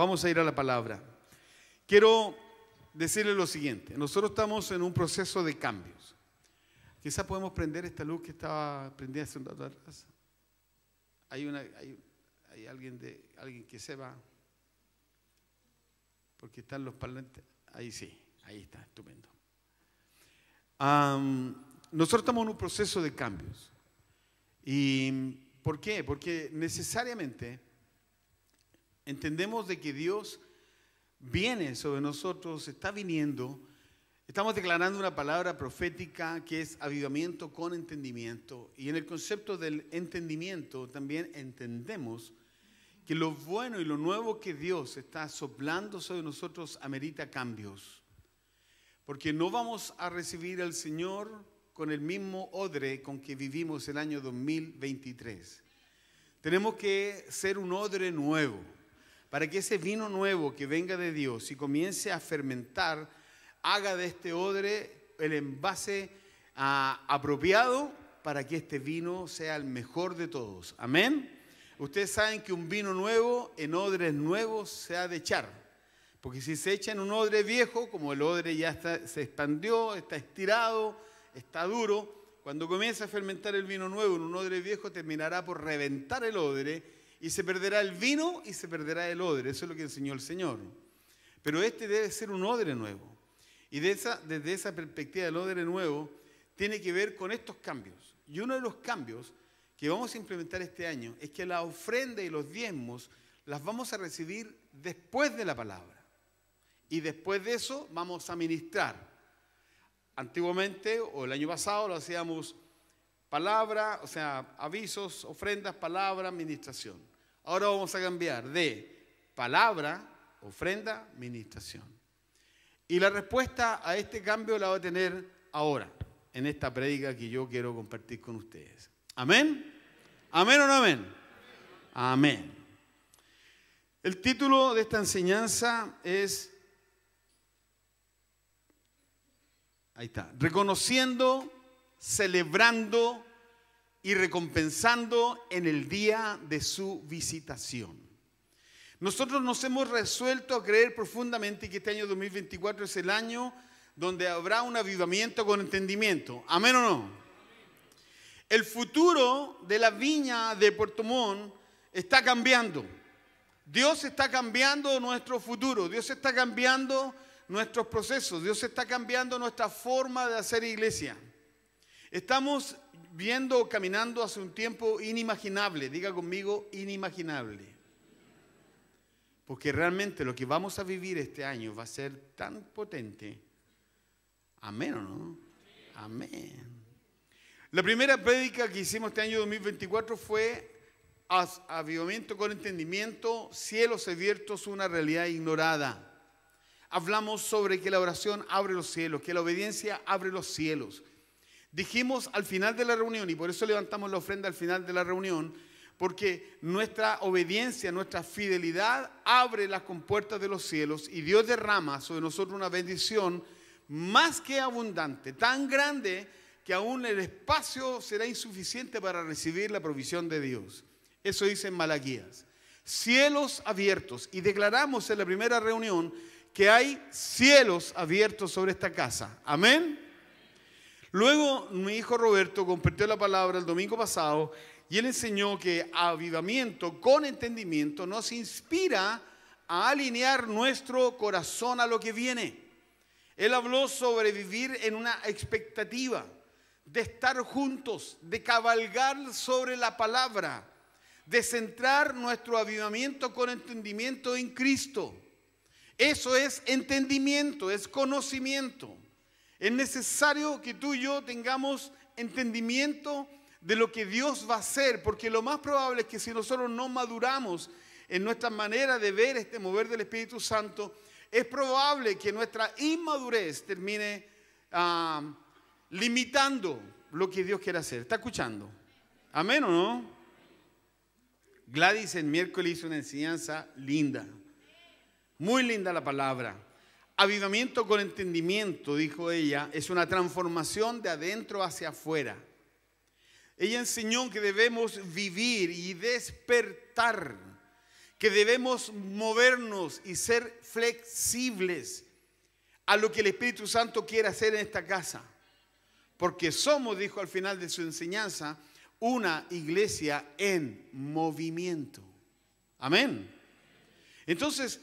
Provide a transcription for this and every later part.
Vamos a ir a la palabra. Quiero decirle lo siguiente. Nosotros estamos en un proceso de cambios. Quizás podemos prender esta luz que estaba prendida hace un rato atrás. Hay, una, hay, alguien, de, alguien que se va. Porque están los parlantes. Ahí sí, ahí está, estupendo. nosotros estamos en un proceso de cambios. ¿Y por qué? Porque necesariamente Entendemos de que Dios viene sobre nosotros, está viniendo. Estamos declarando una palabra profética que es avivamiento con entendimiento. Y en el concepto del entendimiento también entendemos que lo bueno y lo nuevo que Dios está soplando sobre nosotros amerita cambios. Porque no vamos a recibir al Señor con el mismo odre con que vivimos el año 2023. Tenemos que ser un odre nuevo para que ese vino nuevo que venga de Dios y comience a fermentar, haga de este odre el envase ah, apropiado para que este vino sea el mejor de todos. Amén. Ustedes saben que un vino nuevo en odres nuevos se ha de echar. Porque si se echa en un odre viejo, como el odre ya se expandió, está estirado, está duro, cuando comience a fermentar el vino nuevo en un odre viejo terminará por reventar el odre y se perderá el vino y se perderá el odre. Eso es lo que enseñó el Señor. Pero este debe ser un odre nuevo. Y desde esa perspectiva del odre nuevo, tiene que ver con estos cambios. Y uno de los cambios que vamos a implementar este año es que la ofrenda y los diezmos las vamos a recibir después de la palabra. Y después de eso vamos a ministrar. Antiguamente, o el año pasado, lo hacíamos palabra, o sea, avisos, ofrendas, palabra, administración. Ahora vamos a cambiar de palabra, ofrenda, ministración. Y la respuesta a este cambio la va a tener ahora, en esta prédica que yo quiero compartir con ustedes. ¿Amén? ¿Amén o no amén? Amén. El título de esta enseñanza es, ahí está, reconociendo, celebrando y recompensando en el día de su visitación. Nosotros nos hemos resuelto a creer profundamente que este año 2024 es el año donde habrá un avivamiento con entendimiento. Amén o no. El futuro de la viña de Puerto Montt está cambiando. Dios está cambiando nuestro futuro. Dios está cambiando nuestros procesos. Dios está cambiando nuestra forma de hacer iglesia. Estamos viendo o caminando hace un tiempo inimaginable, diga conmigo inimaginable. Porque realmente lo que vamos a vivir este año va a ser tan potente. Amén o no? Amén. La primera prédica que hicimos este año 2024 fue avivamiento con entendimiento, cielos abiertos, una realidad ignorada. Hablamos sobre que la oración abre los cielos, que la obediencia abre los cielos, Dijimos al final de la reunión, y por eso levantamos la ofrenda al final de la reunión, porque nuestra obediencia, nuestra fidelidad abre las compuertas de los cielos y Dios derrama sobre nosotros una bendición más que abundante, tan grande que aún el espacio será insuficiente para recibir la provisión de Dios. Eso dice en Malaquías. Cielos abiertos. Y declaramos en la primera reunión que hay cielos abiertos sobre esta casa. Amén. Luego mi hijo Roberto compartió la palabra el domingo pasado y él enseñó que avivamiento con entendimiento nos inspira a alinear nuestro corazón a lo que viene. Él habló sobre vivir en una expectativa, de estar juntos, de cabalgar sobre la palabra, de centrar nuestro avivamiento con entendimiento en Cristo. Eso es entendimiento, es conocimiento. Es necesario que tú y yo tengamos entendimiento de lo que Dios va a hacer, porque lo más probable es que si nosotros no maduramos en nuestra manera de ver este mover del Espíritu Santo, es probable que nuestra inmadurez termine ah, limitando lo que Dios quiere hacer. ¿Está escuchando? ¿Amén o no? Gladys el miércoles hizo una enseñanza linda, muy linda la palabra. Avivamiento con entendimiento, dijo ella, es una transformación de adentro hacia afuera. Ella enseñó que debemos vivir y despertar, que debemos movernos y ser flexibles a lo que el Espíritu Santo quiere hacer en esta casa. Porque somos, dijo al final de su enseñanza, una iglesia en movimiento. Amén. Entonces,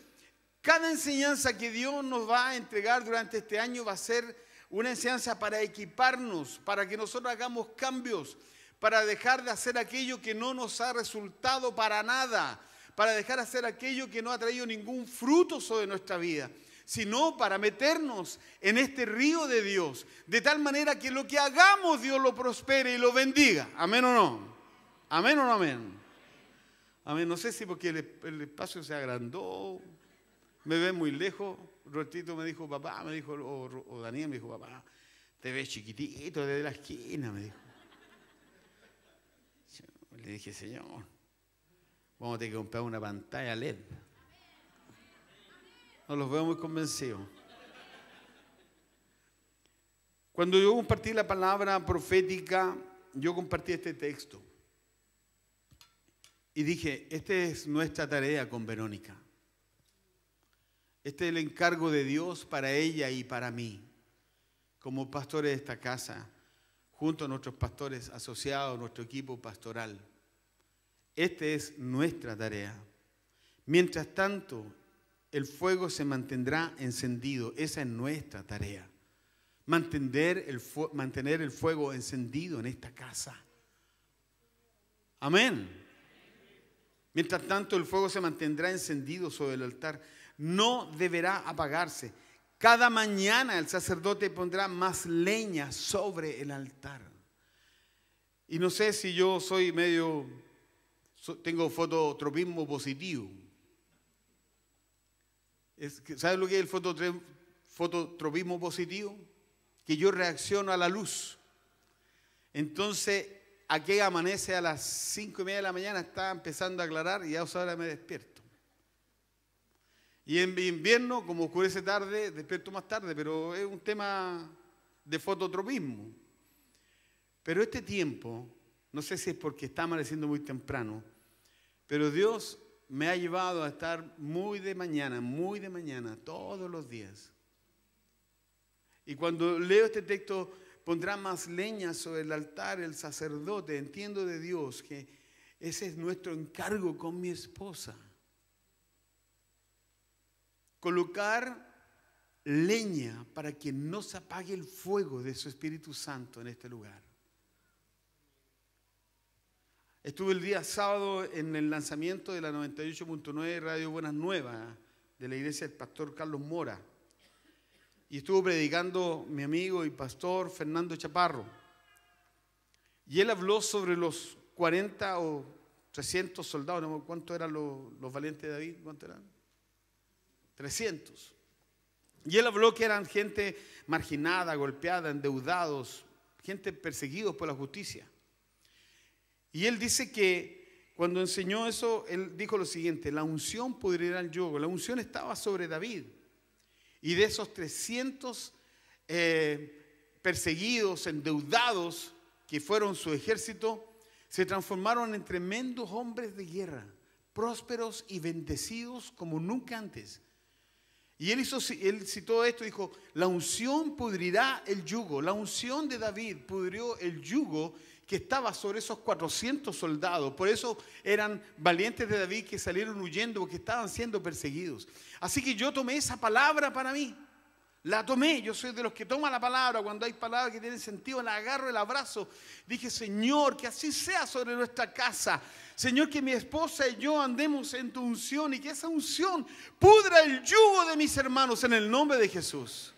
cada enseñanza que Dios nos va a entregar durante este año va a ser una enseñanza para equiparnos, para que nosotros hagamos cambios, para dejar de hacer aquello que no nos ha resultado para nada, para dejar de hacer aquello que no ha traído ningún fruto sobre nuestra vida sino para meternos en este río de Dios, de tal manera que lo que hagamos Dios lo prospere y lo bendiga. Amén o no. Amén o no amén. Amén. No sé si porque el, el espacio se agrandó me ve muy lejos. Rostito me dijo, papá, me dijo, o, Daniel me dijo, papá, te ves chiquitito desde la esquina, me dijo. le dije, señor, vamos a tener que comprar una pantalla LED. No los veo muy convencidos. Cuando yo compartí la palabra profética, yo compartí este texto. Y dije, esta es nuestra tarea con Verónica. Este es el encargo de Dios para ella y para mí, como pastores de esta casa, junto a nuestros pastores asociados, nuestro equipo pastoral. Esta es nuestra tarea. Mientras tanto, el fuego se mantendrá encendido. Esa es nuestra tarea. Mantener el, mantener el fuego encendido en esta casa. Amén. Mientras tanto, el fuego se mantendrá encendido sobre el altar no deberá apagarse. Cada mañana el sacerdote pondrá más leña sobre el altar. Y no sé si yo soy medio, tengo fototropismo positivo. ¿Sabes lo que es el fototropismo positivo? Que yo reacciono a la luz. Entonces, aquí amanece a las cinco y media de la mañana, está empezando a aclarar y a esa hora me despierto. Y en invierno, como oscurece tarde, despierto más tarde, pero es un tema de fototropismo. Pero este tiempo, no sé si es porque está amaneciendo muy temprano, pero Dios me ha llevado a estar muy de mañana, muy de mañana, todos los días. Y cuando leo este texto, pondrá más leña sobre el altar el sacerdote, entiendo de Dios que ese es nuestro encargo con mi esposa colocar leña para que no se apague el fuego de su Espíritu Santo en este lugar. Estuve el día sábado en el lanzamiento de la 98.9 Radio Buenas Nuevas de la iglesia del pastor Carlos Mora. Y estuvo predicando mi amigo y pastor Fernando Chaparro. Y él habló sobre los 40 o 300 soldados, no cuántos eran los, los valientes de David, cuántos eran. 300. Y él habló que eran gente marginada, golpeada, endeudados, gente perseguida por la justicia. Y él dice que cuando enseñó eso, él dijo lo siguiente, la unción pudrirá el yugo. La unción estaba sobre David. Y de esos 300 eh, perseguidos, endeudados, que fueron su ejército, se transformaron en tremendos hombres de guerra, prósperos y bendecidos como nunca antes. Y él, hizo, él citó esto y dijo, la unción pudrirá el yugo. La unción de David pudrió el yugo que estaba sobre esos 400 soldados. Por eso eran valientes de David que salieron huyendo porque estaban siendo perseguidos. Así que yo tomé esa palabra para mí. La tomé, yo soy de los que toma la palabra, cuando hay palabras que tienen sentido, la agarro, el abrazo. Dije, Señor, que así sea sobre nuestra casa. Señor, que mi esposa y yo andemos en tu unción y que esa unción pudra el yugo de mis hermanos en el nombre de Jesús.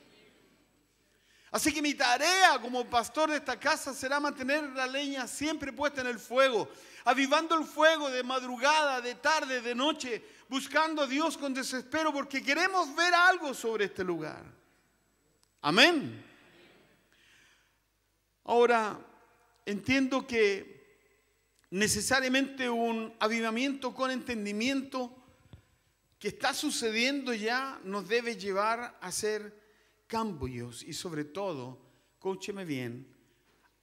Así que mi tarea como pastor de esta casa será mantener la leña siempre puesta en el fuego, avivando el fuego de madrugada, de tarde, de noche, buscando a Dios con desespero porque queremos ver algo sobre este lugar. Amén. Ahora, entiendo que necesariamente un avivamiento con entendimiento que está sucediendo ya nos debe llevar a hacer cambios y sobre todo, escúcheme bien,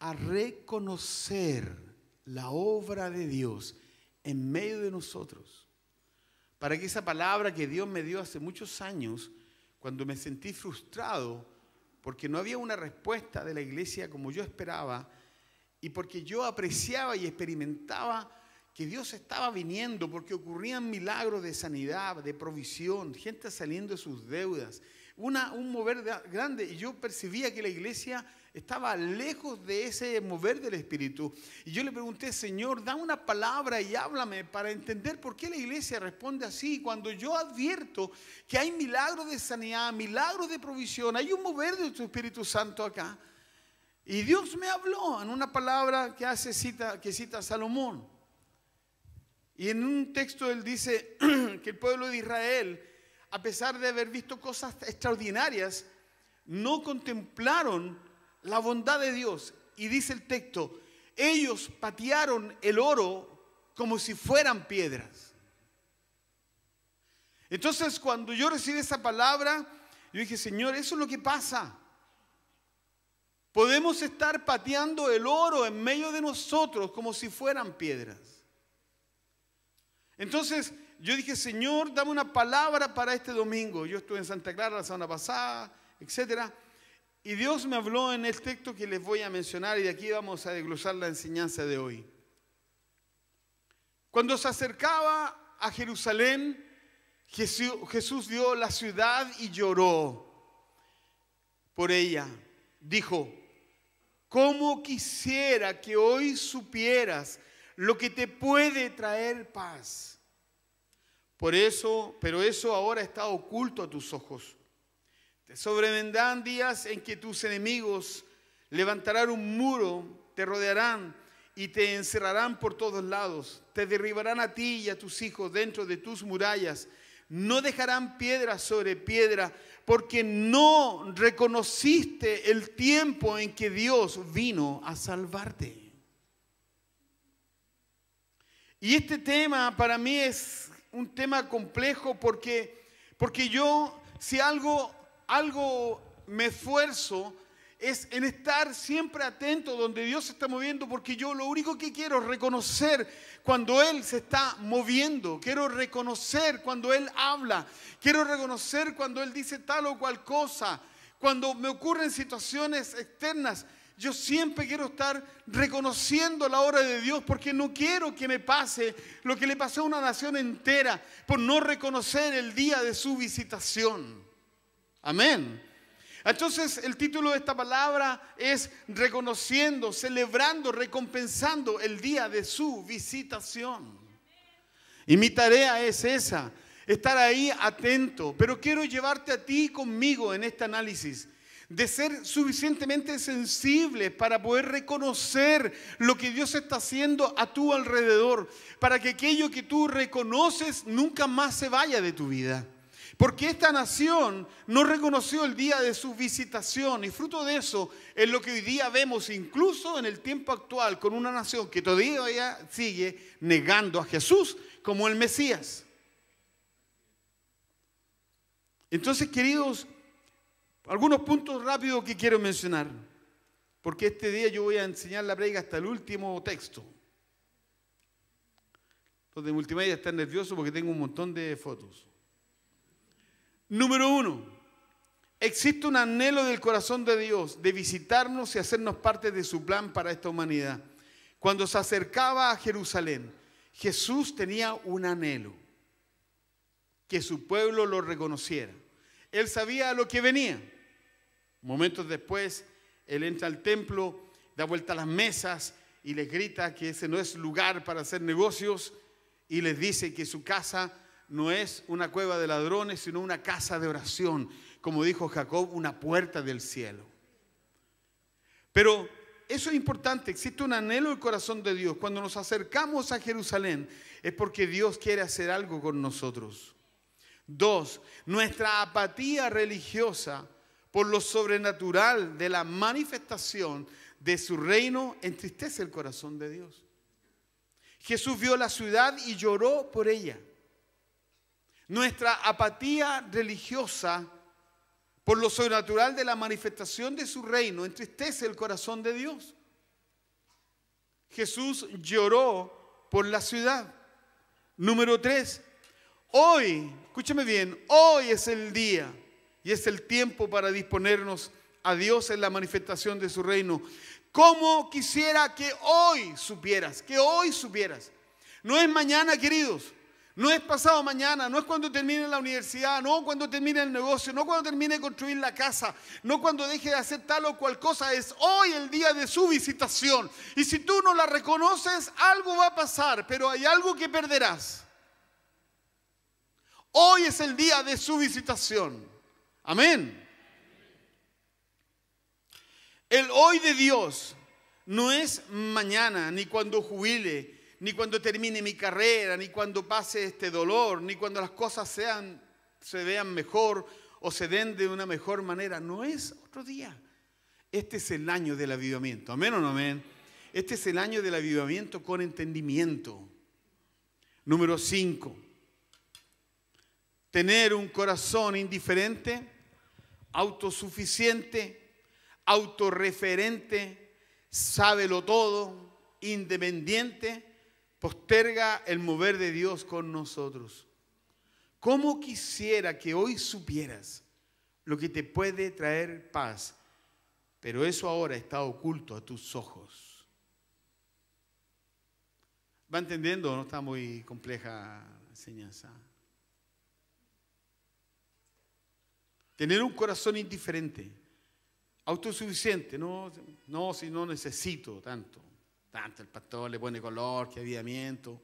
a reconocer la obra de Dios en medio de nosotros. Para que esa palabra que Dios me dio hace muchos años, cuando me sentí frustrado, porque no había una respuesta de la iglesia como yo esperaba y porque yo apreciaba y experimentaba que Dios estaba viniendo, porque ocurrían milagros de sanidad, de provisión, gente saliendo de sus deudas, una, un mover grande. Y yo percibía que la iglesia estaba lejos de ese mover del Espíritu. Y yo le pregunté, Señor, da una palabra y háblame para entender por qué la iglesia responde así. Cuando yo advierto que hay milagros de sanidad, milagros de provisión, hay un mover de tu Espíritu Santo acá. Y Dios me habló en una palabra que hace cita, que cita Salomón. Y en un texto él dice que el pueblo de Israel, a pesar de haber visto cosas extraordinarias, no contemplaron la bondad de Dios. Y dice el texto, ellos patearon el oro como si fueran piedras. Entonces cuando yo recibí esa palabra, yo dije, Señor, eso es lo que pasa. Podemos estar pateando el oro en medio de nosotros como si fueran piedras. Entonces yo dije, Señor, dame una palabra para este domingo. Yo estuve en Santa Clara la semana pasada, etcétera. Y Dios me habló en el texto que les voy a mencionar y de aquí vamos a desglosar la enseñanza de hoy. Cuando se acercaba a Jerusalén, Jesús vio la ciudad y lloró por ella. Dijo, ¿cómo quisiera que hoy supieras lo que te puede traer paz? Por eso, pero eso ahora está oculto a tus ojos. Te sobrevendrán días en que tus enemigos levantarán un muro, te rodearán y te encerrarán por todos lados. Te derribarán a ti y a tus hijos dentro de tus murallas. No dejarán piedra sobre piedra porque no reconociste el tiempo en que Dios vino a salvarte. Y este tema para mí es un tema complejo porque, porque yo, si algo algo me esfuerzo es en estar siempre atento donde Dios se está moviendo, porque yo lo único que quiero es reconocer cuando Él se está moviendo, quiero reconocer cuando Él habla, quiero reconocer cuando Él dice tal o cual cosa, cuando me ocurren situaciones externas. Yo siempre quiero estar reconociendo la obra de Dios porque no quiero que me pase lo que le pasó a una nación entera por no reconocer el día de su visitación. Amén. Entonces el título de esta palabra es reconociendo, celebrando, recompensando el día de su visitación. Y mi tarea es esa, estar ahí atento. Pero quiero llevarte a ti conmigo en este análisis de ser suficientemente sensible para poder reconocer lo que Dios está haciendo a tu alrededor, para que aquello que tú reconoces nunca más se vaya de tu vida. Porque esta nación no reconoció el día de su visitación y fruto de eso es lo que hoy día vemos incluso en el tiempo actual con una nación que todavía sigue negando a Jesús como el Mesías. Entonces, queridos, algunos puntos rápidos que quiero mencionar, porque este día yo voy a enseñar la prega hasta el último texto. Los de multimedia están nerviosos porque tengo un montón de fotos. Número uno, existe un anhelo del corazón de Dios de visitarnos y hacernos parte de su plan para esta humanidad. Cuando se acercaba a Jerusalén, Jesús tenía un anhelo, que su pueblo lo reconociera. Él sabía a lo que venía. Momentos después, él entra al templo, da vuelta a las mesas y les grita que ese no es lugar para hacer negocios y les dice que su casa no es una cueva de ladrones, sino una casa de oración, como dijo Jacob, una puerta del cielo. Pero eso es importante, existe un anhelo del corazón de Dios. Cuando nos acercamos a Jerusalén es porque Dios quiere hacer algo con nosotros. Dos, nuestra apatía religiosa por lo sobrenatural de la manifestación de su reino entristece el corazón de Dios. Jesús vio la ciudad y lloró por ella. Nuestra apatía religiosa por lo sobrenatural de la manifestación de su reino entristece el corazón de Dios. Jesús lloró por la ciudad. Número tres, hoy, escúchame bien, hoy es el día y es el tiempo para disponernos a Dios en la manifestación de su reino. Como quisiera que hoy supieras, que hoy supieras. No es mañana, queridos. No es pasado mañana, no es cuando termine la universidad, no cuando termine el negocio, no cuando termine de construir la casa, no cuando deje de hacer tal o cual cosa, es hoy el día de su visitación. Y si tú no la reconoces, algo va a pasar, pero hay algo que perderás. Hoy es el día de su visitación. Amén. El hoy de Dios no es mañana, ni cuando jubile, ni cuando termine mi carrera, ni cuando pase este dolor, ni cuando las cosas sean, se vean mejor o se den de una mejor manera. No es otro día. Este es el año del avivamiento. Amén o no amén. Este es el año del avivamiento con entendimiento. Número 5. Tener un corazón indiferente, autosuficiente, autorreferente, sábelo todo, independiente posterga el mover de Dios con nosotros. ¿Cómo quisiera que hoy supieras lo que te puede traer paz? Pero eso ahora está oculto a tus ojos. ¿Va entendiendo? No está muy compleja la enseñanza. Tener un corazón indiferente, autosuficiente, no, no si no necesito tanto el pastor le pone color, que avivamiento,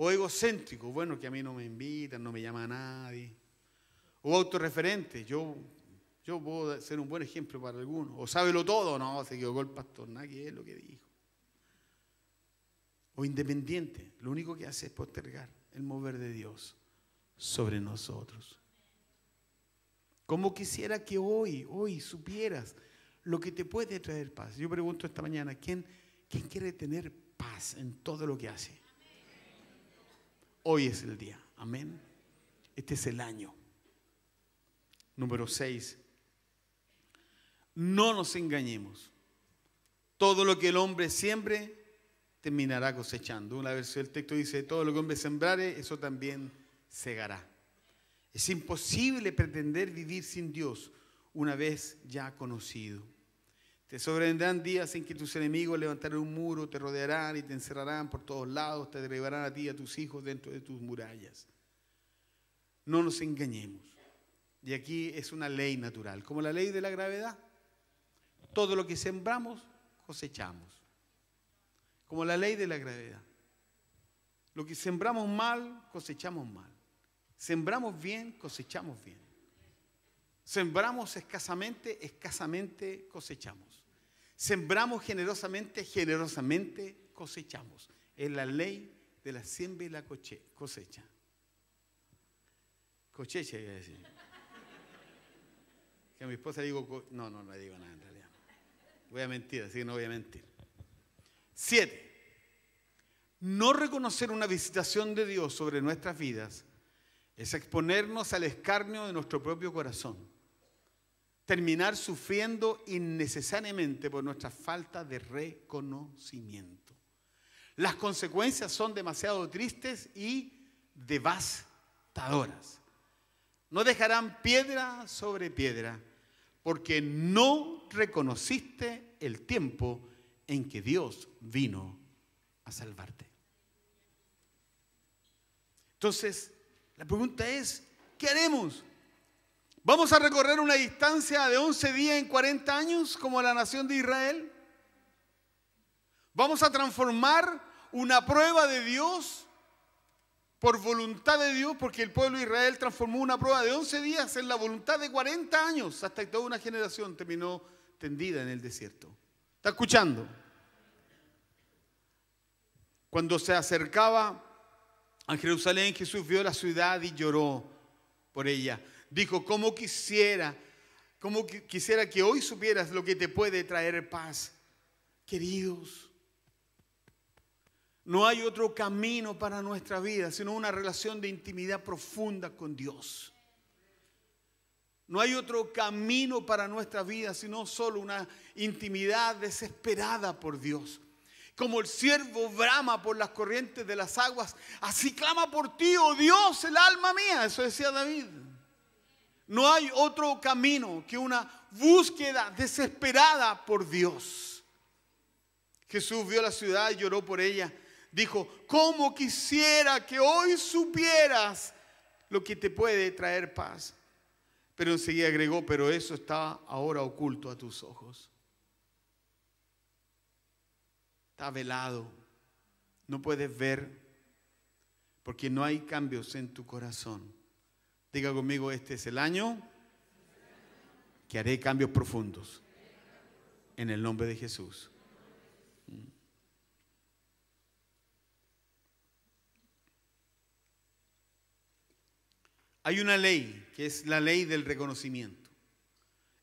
O egocéntrico, bueno, que a mí no me invitan, no me llama a nadie. O autorreferente, yo, yo puedo ser un buen ejemplo para algunos. O sábelo todo, no, se equivocó el pastor, nadie es lo que dijo. O independiente, lo único que hace es postergar el mover de Dios sobre nosotros. Como quisiera que hoy, hoy supieras lo que te puede traer paz. Yo pregunto esta mañana, ¿quién ¿Quién quiere tener paz en todo lo que hace. Hoy es el día. Amén. Este es el año. Número 6. No nos engañemos. Todo lo que el hombre siembre terminará cosechando. Una vez el texto dice, todo lo que el hombre sembrare, eso también segará. Es imposible pretender vivir sin Dios una vez ya conocido. Te sobrevendrán días en que tus enemigos levantarán un muro, te rodearán y te encerrarán por todos lados, te derribarán a ti y a tus hijos dentro de tus murallas. No nos engañemos. Y aquí es una ley natural, como la ley de la gravedad. Todo lo que sembramos, cosechamos. Como la ley de la gravedad. Lo que sembramos mal, cosechamos mal. Sembramos bien, cosechamos bien. Sembramos escasamente, escasamente cosechamos. Sembramos generosamente, generosamente cosechamos. Es la ley de la siembra y la cosecha. Cosecha, iba a decir. Que a mi esposa le digo, no, no, no le digo nada en realidad. Voy a mentir, así que no voy a mentir. Siete. No reconocer una visitación de Dios sobre nuestras vidas es exponernos al escarnio de nuestro propio corazón terminar sufriendo innecesariamente por nuestra falta de reconocimiento. Las consecuencias son demasiado tristes y devastadoras. No dejarán piedra sobre piedra porque no reconociste el tiempo en que Dios vino a salvarte. Entonces, la pregunta es, ¿qué haremos? ¿Vamos a recorrer una distancia de 11 días en 40 años como la nación de Israel? ¿Vamos a transformar una prueba de Dios por voluntad de Dios? Porque el pueblo de Israel transformó una prueba de 11 días en la voluntad de 40 años, hasta que toda una generación terminó tendida en el desierto. ¿Está escuchando? Cuando se acercaba a Jerusalén, Jesús vio la ciudad y lloró por ella dijo, como quisiera, como quisiera que hoy supieras lo que te puede traer paz. Queridos, no hay otro camino para nuestra vida, sino una relación de intimidad profunda con Dios. No hay otro camino para nuestra vida, sino solo una intimidad desesperada por Dios. Como el siervo brama por las corrientes de las aguas, así clama por ti, oh Dios, el alma mía. Eso decía David. No hay otro camino que una búsqueda desesperada por Dios. Jesús vio la ciudad y lloró por ella. Dijo, ¿cómo quisiera que hoy supieras lo que te puede traer paz? Pero enseguida agregó, pero eso está ahora oculto a tus ojos. Está velado. No puedes ver porque no hay cambios en tu corazón. Diga conmigo, este es el año que haré cambios profundos en el nombre de Jesús. Hay una ley que es la ley del reconocimiento.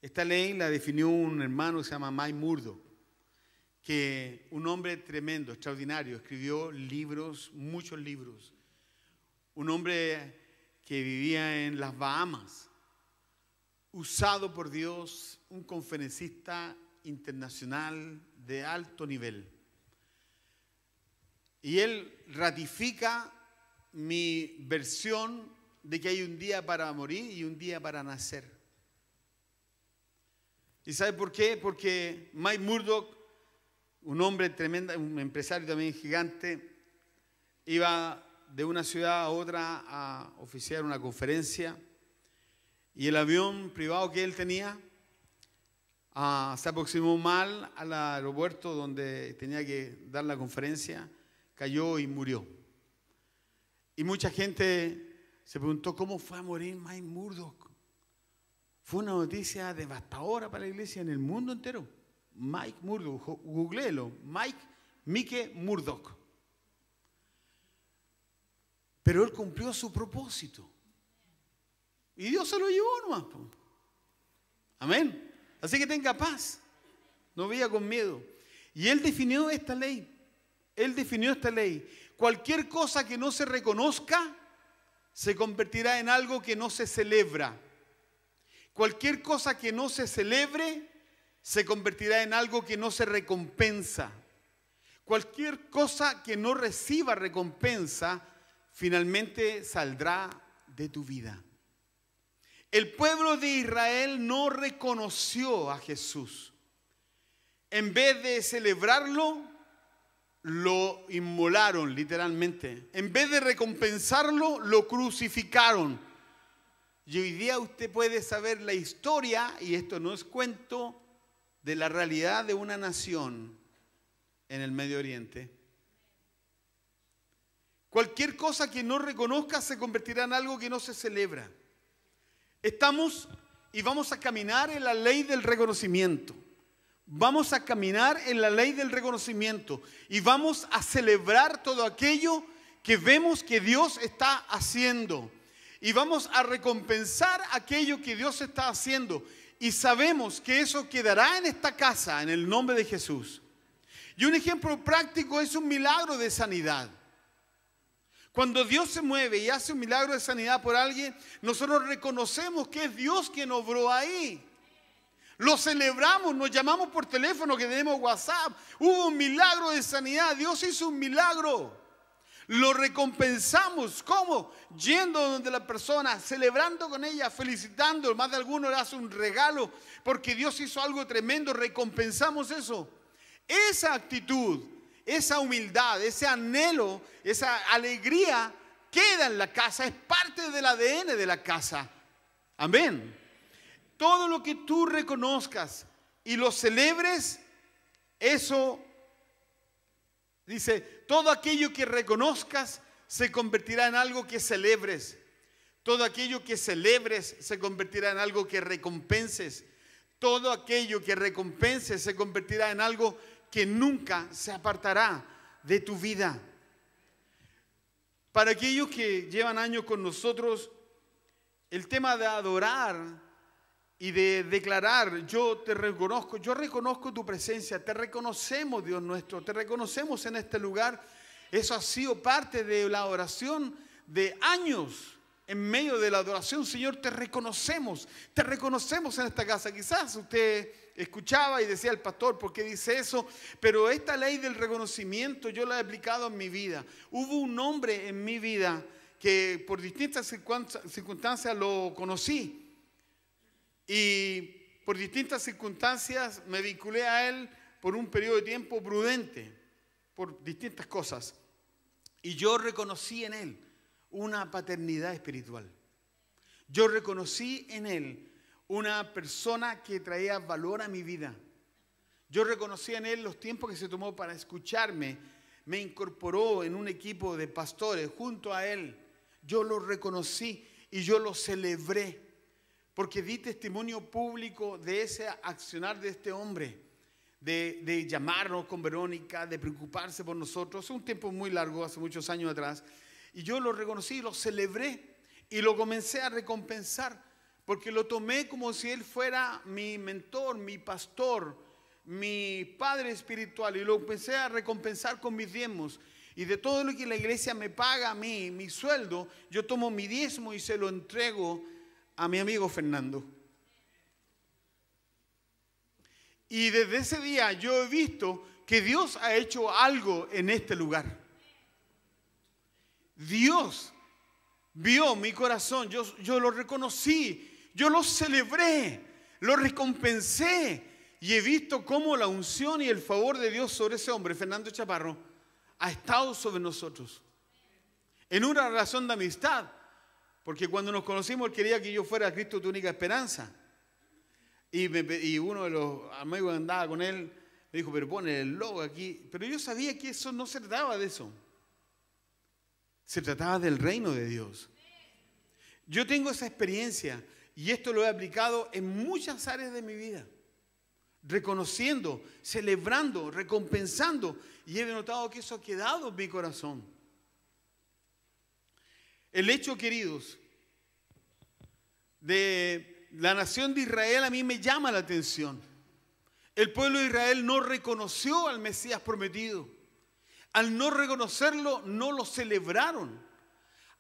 Esta ley la definió un hermano que se llama Mike Murdo, que un hombre tremendo, extraordinario, escribió libros, muchos libros. Un hombre que vivía en las Bahamas, usado por Dios, un conferencista internacional de alto nivel. Y él ratifica mi versión de que hay un día para morir y un día para nacer. ¿Y sabe por qué? Porque Mike Murdoch, un hombre tremendo, un empresario también gigante, iba de una ciudad a otra a oficiar una conferencia y el avión privado que él tenía ah, se aproximó mal al aeropuerto donde tenía que dar la conferencia, cayó y murió. Y mucha gente se preguntó cómo fue a morir Mike Murdoch. Fue una noticia devastadora para la iglesia en el mundo entero. Mike Murdoch, googleelo, Mike Mike Murdoch. Pero él cumplió su propósito. Y Dios se lo llevó nomás. Amén. Así que tenga paz. No vea con miedo. Y él definió esta ley. Él definió esta ley. Cualquier cosa que no se reconozca se convertirá en algo que no se celebra. Cualquier cosa que no se celebre se convertirá en algo que no se recompensa. Cualquier cosa que no reciba recompensa finalmente saldrá de tu vida. El pueblo de Israel no reconoció a Jesús. En vez de celebrarlo, lo inmolaron literalmente. En vez de recompensarlo, lo crucificaron. Y hoy día usted puede saber la historia, y esto no es cuento, de la realidad de una nación en el Medio Oriente Cualquier cosa que no reconozca se convertirá en algo que no se celebra. Estamos y vamos a caminar en la ley del reconocimiento. Vamos a caminar en la ley del reconocimiento y vamos a celebrar todo aquello que vemos que Dios está haciendo. Y vamos a recompensar aquello que Dios está haciendo. Y sabemos que eso quedará en esta casa en el nombre de Jesús. Y un ejemplo práctico es un milagro de sanidad. Cuando Dios se mueve y hace un milagro de sanidad por alguien, nosotros reconocemos que es Dios quien obró ahí. Lo celebramos, nos llamamos por teléfono, que tenemos WhatsApp. Hubo un milagro de sanidad, Dios hizo un milagro. Lo recompensamos, ¿cómo? Yendo donde la persona, celebrando con ella, felicitando, más de alguno le hace un regalo, porque Dios hizo algo tremendo, recompensamos eso. Esa actitud esa humildad, ese anhelo, esa alegría queda en la casa, es parte del ADN de la casa. Amén. Todo lo que tú reconozcas y lo celebres, eso dice, todo aquello que reconozcas se convertirá en algo que celebres. Todo aquello que celebres se convertirá en algo que recompenses. Todo aquello que recompenses se convertirá en algo que que nunca se apartará de tu vida. Para aquellos que llevan años con nosotros, el tema de adorar y de declarar, yo te reconozco, yo reconozco tu presencia, te reconocemos Dios nuestro, te reconocemos en este lugar, eso ha sido parte de la oración de años en medio de la adoración, Señor, te reconocemos, te reconocemos en esta casa. Quizás usted escuchaba y decía el pastor, ¿por qué dice eso? Pero esta ley del reconocimiento yo la he aplicado en mi vida. Hubo un hombre en mi vida que por distintas circunstancias lo conocí y por distintas circunstancias me vinculé a él por un periodo de tiempo prudente, por distintas cosas. Y yo reconocí en él una paternidad espiritual. Yo reconocí en Él una persona que traía valor a mi vida. Yo reconocí en Él los tiempos que se tomó para escucharme. Me incorporó en un equipo de pastores junto a Él. Yo lo reconocí y yo lo celebré porque di testimonio público de ese accionar de este hombre, de, llamarnos con Verónica, de preocuparse por nosotros. Hace un tiempo muy largo, hace muchos años atrás, y yo lo reconocí, lo celebré y lo comencé a recompensar, porque lo tomé como si él fuera mi mentor, mi pastor, mi padre espiritual, y lo comencé a recompensar con mis diezmos. Y de todo lo que la iglesia me paga a mí, mi sueldo, yo tomo mi diezmo y se lo entrego a mi amigo Fernando. Y desde ese día yo he visto que Dios ha hecho algo en este lugar. Dios vio mi corazón, yo, lo reconocí, yo lo celebré, lo recompensé y he visto cómo la unción y el favor de Dios sobre ese hombre, Fernando Chaparro, ha estado sobre nosotros. En una relación de amistad, porque cuando nos conocimos él quería que yo fuera Cristo tu única esperanza. Y, uno de los amigos que andaba con él me dijo, pero pone el logo aquí. Pero yo sabía que eso no se trataba de eso. Se trataba del reino de Dios. Yo tengo esa experiencia y esto lo he aplicado en muchas áreas de mi vida. Reconociendo, celebrando, recompensando. Y he notado que eso ha quedado en mi corazón. El hecho, queridos, de la nación de Israel a mí me llama la atención. El pueblo de Israel no reconoció al Mesías prometido. Al no reconocerlo, no lo celebraron.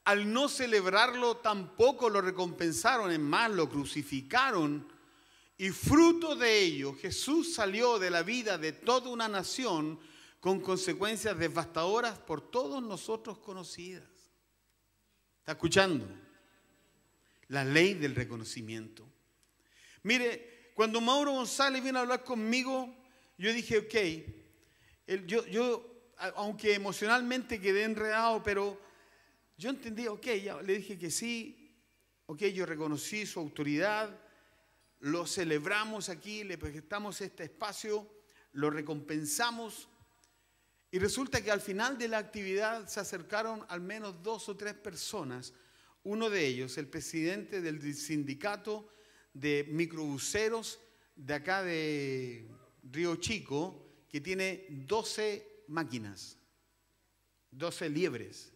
Al no celebrarlo, tampoco lo recompensaron. Es más, lo crucificaron. Y fruto de ello, Jesús salió de la vida de toda una nación con consecuencias devastadoras por todos nosotros conocidas. ¿Está escuchando? La ley del reconocimiento. Mire, cuando Mauro González vino a hablar conmigo, yo dije, ok, yo, yo aunque emocionalmente quedé enredado, pero yo entendí, ok, le dije que sí, ok, yo reconocí su autoridad, lo celebramos aquí, le prestamos este espacio, lo recompensamos. Y resulta que al final de la actividad se acercaron al menos dos o tres personas. Uno de ellos, el presidente del sindicato de microbuseros de acá de Río Chico, que tiene 12 máquinas, 12 liebres.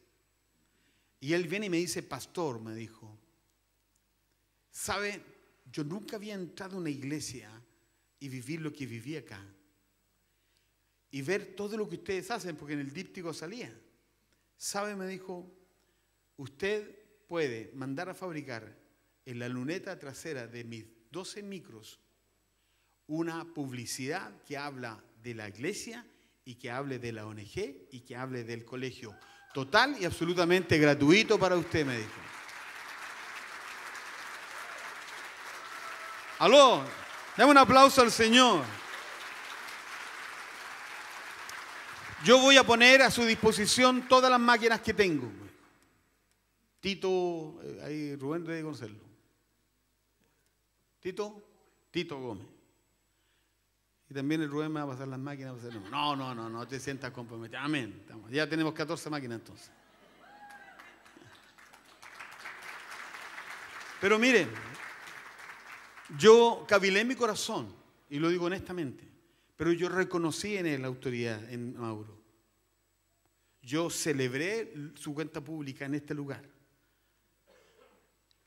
Y él viene y me dice, pastor, me dijo, ¿sabe? Yo nunca había entrado a una iglesia y vivir lo que viví acá. Y ver todo lo que ustedes hacen, porque en el díptico salía. ¿Sabe? Me dijo, usted puede mandar a fabricar en la luneta trasera de mis 12 micros una publicidad que habla de la iglesia y que hable de la ONG y que hable del colegio. Total y absolutamente gratuito para usted, me dijo. Aló, dame un aplauso al Señor. Yo voy a poner a su disposición todas las máquinas que tengo. Tito, eh, ahí Rubén de Gonzalo. Tito, Tito Gómez. Y también el Rubén me va a pasar las máquinas. No, no, no, no te sientas comprometido. Amén. Ya tenemos 14 máquinas entonces. Pero miren, yo cavilé mi corazón, y lo digo honestamente, pero yo reconocí en él la autoridad, en Mauro. Yo celebré su cuenta pública en este lugar.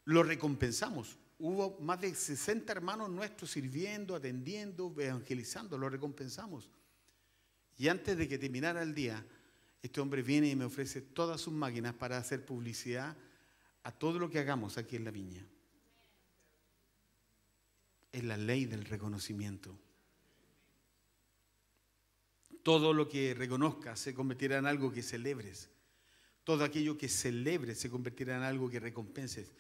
Lo recompensamos. Hubo más de 60 hermanos nuestros sirviendo, atendiendo, evangelizando, lo recompensamos. Y antes de que terminara el día, este hombre viene y me ofrece todas sus máquinas para hacer publicidad a todo lo que hagamos aquí en la viña. Es la ley del reconocimiento. Todo lo que reconozcas se convertirá en algo que celebres. Todo aquello que celebres se convertirá en algo que recompenses.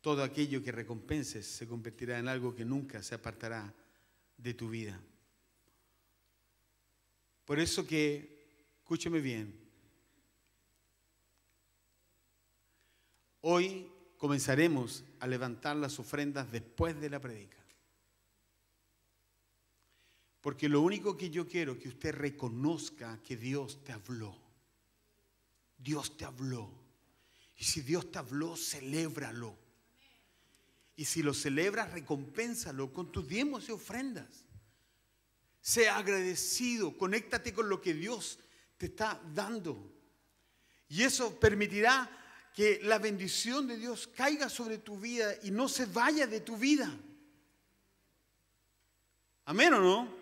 Todo aquello que recompenses se convertirá en algo que nunca se apartará de tu vida. Por eso que, escúcheme bien, hoy comenzaremos a levantar las ofrendas después de la predica. Porque lo único que yo quiero es que usted reconozca que Dios te habló. Dios te habló. Y si Dios te habló, celébralo. Y si lo celebras, recompénsalo con tus diezmos y ofrendas. Sea agradecido, conéctate con lo que Dios te está dando. Y eso permitirá que la bendición de Dios caiga sobre tu vida y no se vaya de tu vida. Amén o no?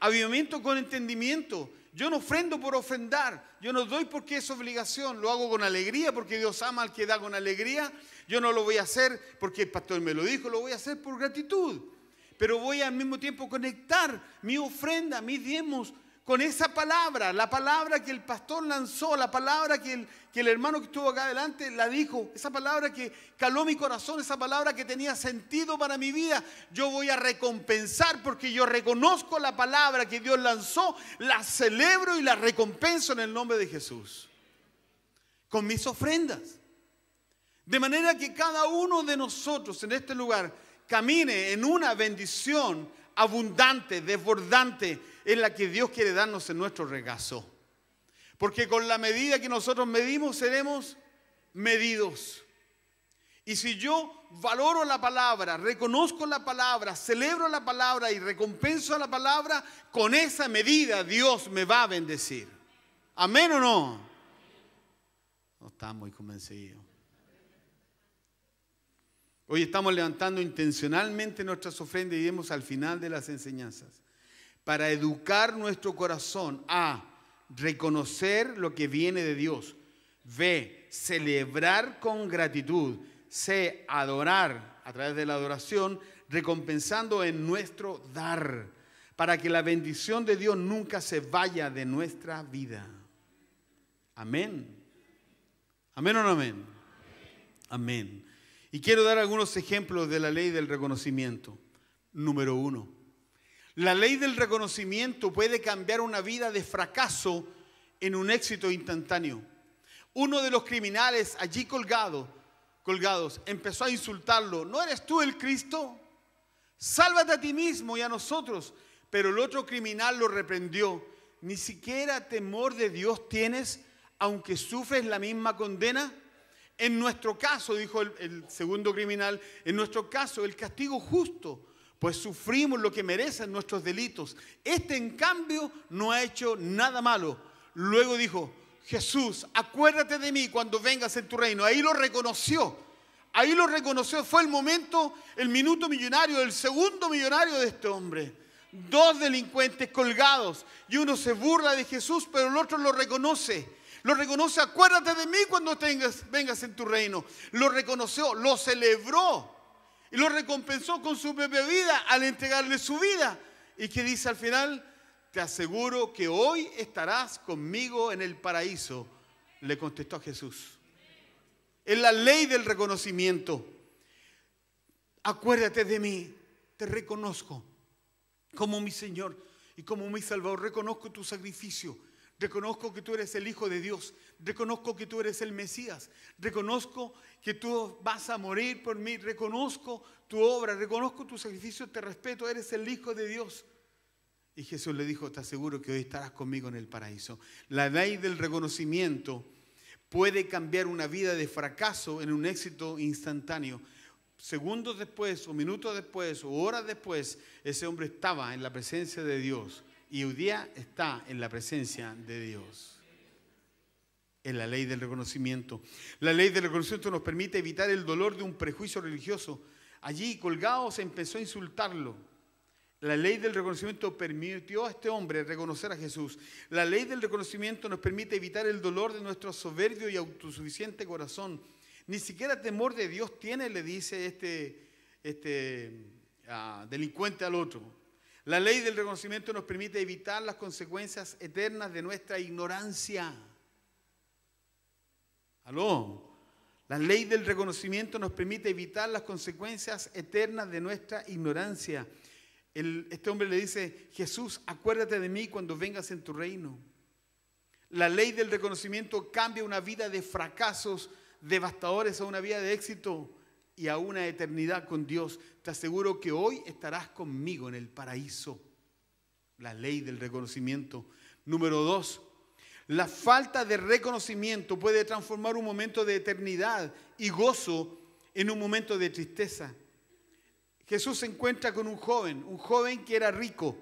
Avivamiento con entendimiento. Yo no ofrendo por ofrendar, yo no doy porque es obligación, lo hago con alegría porque Dios ama al que da con alegría yo no lo voy a hacer porque el pastor me lo dijo, lo voy a hacer por gratitud. Pero voy al mismo tiempo conectar mi ofrenda, mis diemos con esa palabra, la palabra que el pastor lanzó, la palabra que el, que el, hermano que estuvo acá adelante la dijo, esa palabra que caló mi corazón, esa palabra que tenía sentido para mi vida, yo voy a recompensar porque yo reconozco la palabra que Dios lanzó, la celebro y la recompenso en el nombre de Jesús, con mis ofrendas. De manera que cada uno de nosotros en este lugar camine en una bendición abundante, desbordante, en la que Dios quiere darnos en nuestro regazo. Porque con la medida que nosotros medimos seremos medidos. Y si yo valoro la palabra, reconozco la palabra, celebro la palabra y recompenso a la palabra, con esa medida Dios me va a bendecir. ¿Amén o no? No está muy convencido. Hoy estamos levantando intencionalmente nuestras ofrendas y vemos al final de las enseñanzas. Para educar nuestro corazón a reconocer lo que viene de Dios. B, celebrar con gratitud. C, adorar a través de la adoración, recompensando en nuestro dar, para que la bendición de Dios nunca se vaya de nuestra vida. Amén. Amén o no Amén. amén. Y quiero dar algunos ejemplos de la ley del reconocimiento. Número uno, la ley del reconocimiento puede cambiar una vida de fracaso en un éxito instantáneo. Uno de los criminales allí colgado, colgados empezó a insultarlo. ¿No eres tú el Cristo? Sálvate a ti mismo y a nosotros. Pero el otro criminal lo reprendió. Ni siquiera temor de Dios tienes, aunque sufres la misma condena. En nuestro caso, dijo el, segundo criminal, en nuestro caso el castigo justo, pues sufrimos lo que merecen nuestros delitos. Este, en cambio, no ha hecho nada malo. Luego dijo, Jesús, acuérdate de mí cuando vengas en tu reino. Ahí lo reconoció. Ahí lo reconoció. Fue el momento, el minuto millonario, el segundo millonario de este hombre. Dos delincuentes colgados y uno se burla de Jesús, pero el otro lo reconoce lo reconoce, acuérdate de mí cuando tengas, vengas en tu reino. Lo reconoció, lo celebró y lo recompensó con su bebida al entregarle su vida. Y que dice al final, te aseguro que hoy estarás conmigo en el paraíso, le contestó a Jesús. Es la ley del reconocimiento. Acuérdate de mí, te reconozco como mi Señor y como mi Salvador, reconozco tu sacrificio Reconozco que tú eres el Hijo de Dios. Reconozco que tú eres el Mesías. Reconozco que tú vas a morir por mí. Reconozco tu obra. Reconozco tu sacrificio. Te respeto. Eres el Hijo de Dios. Y Jesús le dijo, te seguro que hoy estarás conmigo en el paraíso. La ley del reconocimiento puede cambiar una vida de fracaso en un éxito instantáneo. Segundos después o minutos después o horas después, ese hombre estaba en la presencia de Dios y udía está en la presencia de Dios. en la ley del reconocimiento. La ley del reconocimiento nos permite evitar el dolor de un prejuicio religioso. Allí, colgado, se empezó a insultarlo. La ley del reconocimiento permitió a este hombre reconocer a Jesús. La ley del reconocimiento nos permite evitar el dolor de nuestro soberbio y autosuficiente corazón. Ni siquiera temor de Dios tiene, le dice este, este ah, delincuente al otro. La ley del reconocimiento nos permite evitar las consecuencias eternas de nuestra ignorancia. Aló. La ley del reconocimiento nos permite evitar las consecuencias eternas de nuestra ignorancia. este hombre le dice, Jesús, acuérdate de mí cuando vengas en tu reino. La ley del reconocimiento cambia una vida de fracasos devastadores a una vida de éxito y a una eternidad con Dios. Te aseguro que hoy estarás conmigo en el paraíso. La ley del reconocimiento. Número dos, la falta de reconocimiento puede transformar un momento de eternidad y gozo en un momento de tristeza. Jesús se encuentra con un joven, un joven que era rico.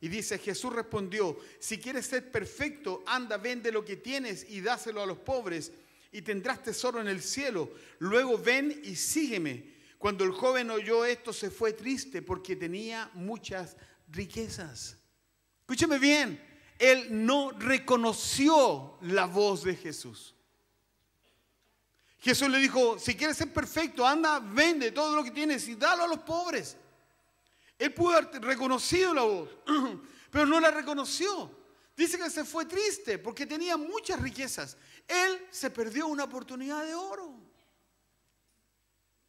Y dice, Jesús respondió, si quieres ser perfecto, anda, vende lo que tienes y dáselo a los pobres y tendrás tesoro en el cielo. Luego ven y sígueme. Cuando el joven oyó esto se fue triste porque tenía muchas riquezas. Escúcheme bien, él no reconoció la voz de Jesús. Jesús le dijo, si quieres ser perfecto, anda, vende todo lo que tienes y dalo a los pobres. Él pudo haber reconocido la voz, pero no la reconoció. Dice que se fue triste porque tenía muchas riquezas. Él se perdió una oportunidad de oro.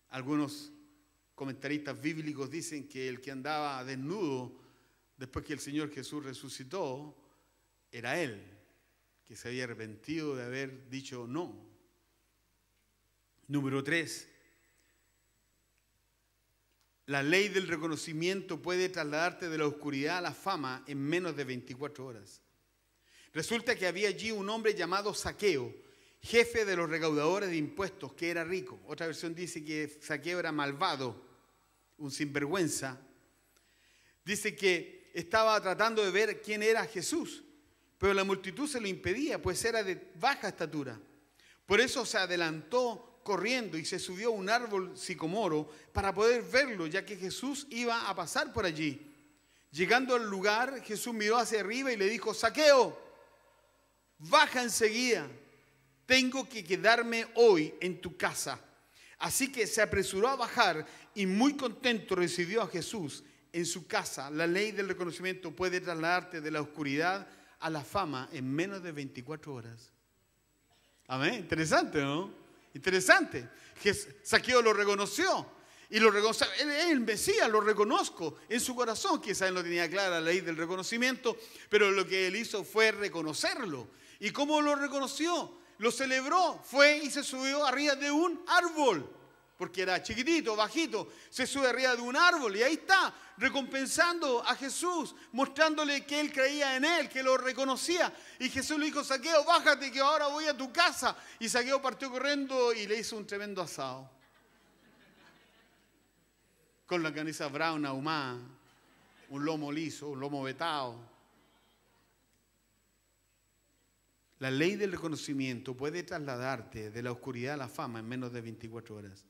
Algunos comentaristas bíblicos dicen que el que andaba desnudo después que el Señor Jesús resucitó era él, que se había arrepentido de haber dicho no. Número tres, la ley del reconocimiento puede trasladarte de la oscuridad a la fama en menos de 24 horas. Resulta que había allí un hombre llamado Saqueo, jefe de los recaudadores de impuestos, que era rico. Otra versión dice que Saqueo era malvado, un sinvergüenza. Dice que estaba tratando de ver quién era Jesús, pero la multitud se lo impedía, pues era de baja estatura. Por eso se adelantó corriendo y se subió a un árbol sicomoro para poder verlo, ya que Jesús iba a pasar por allí. Llegando al lugar, Jesús miró hacia arriba y le dijo, Saqueo, baja enseguida, tengo que quedarme hoy en tu casa. Así que se apresuró a bajar y muy contento recibió a Jesús en su casa. La ley del reconocimiento puede trasladarte de la oscuridad a la fama en menos de 24 horas. Amén, interesante, ¿no? Interesante. Saqueo lo reconoció. Y lo reconoció, él es lo reconozco en su corazón. Quizás él no tenía clara la ley del reconocimiento, pero lo que él hizo fue reconocerlo. ¿Y cómo lo reconoció? Lo celebró, fue y se subió arriba de un árbol, porque era chiquitito, bajito, se sube arriba de un árbol y ahí está, recompensando a Jesús, mostrándole que él creía en él, que lo reconocía. Y Jesús le dijo, Saqueo, bájate que ahora voy a tu casa. Y Saqueo partió corriendo y le hizo un tremendo asado. Con la camisa una humada, un lomo liso, un lomo vetado La ley del reconocimiento puede trasladarte de la oscuridad a la fama en menos de 24 horas.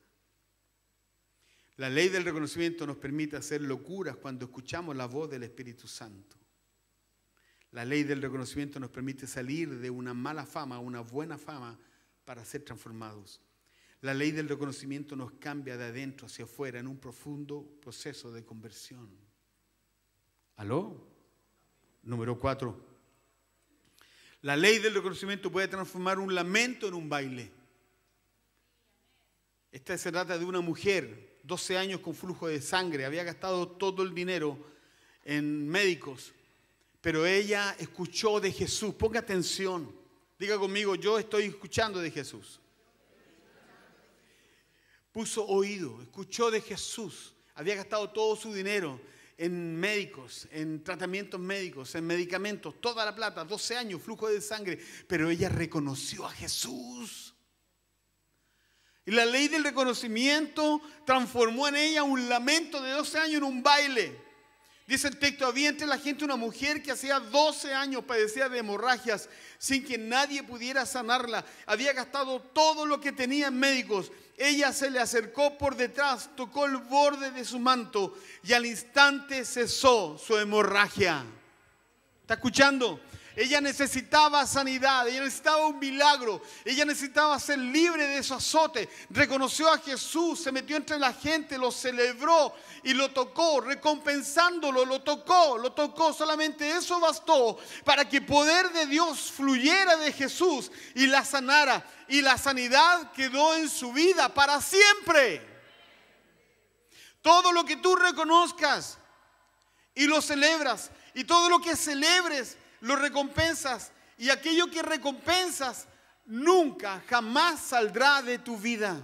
La ley del reconocimiento nos permite hacer locuras cuando escuchamos la voz del Espíritu Santo. La ley del reconocimiento nos permite salir de una mala fama a una buena fama para ser transformados. La ley del reconocimiento nos cambia de adentro hacia afuera en un profundo proceso de conversión. ¿Aló? Número 4. La ley del reconocimiento puede transformar un lamento en un baile. Esta se trata de una mujer, 12 años con flujo de sangre, había gastado todo el dinero en médicos, pero ella escuchó de Jesús. Ponga atención, diga conmigo, yo estoy escuchando de Jesús. Puso oído, escuchó de Jesús, había gastado todo su dinero, en médicos, en tratamientos médicos, en medicamentos, toda la plata, 12 años, flujo de sangre, pero ella reconoció a Jesús. Y la ley del reconocimiento transformó en ella un lamento de 12 años en un baile. Dice el texto, había entre la gente una mujer que hacía 12 años padecía de hemorragias sin que nadie pudiera sanarla. Había gastado todo lo que tenía en médicos. Ella se le acercó por detrás, tocó el borde de su manto y al instante cesó su hemorragia. ¿Está escuchando? Ella necesitaba sanidad, ella necesitaba un milagro, ella necesitaba ser libre de su azote. Reconoció a Jesús, se metió entre la gente, lo celebró y lo tocó, recompensándolo, lo tocó, lo tocó. Solamente eso bastó para que poder de Dios fluyera de Jesús y la sanara. Y la sanidad quedó en su vida para siempre. Todo lo que tú reconozcas y lo celebras y todo lo que celebres lo recompensas. Y aquello que recompensas nunca, jamás saldrá de tu vida.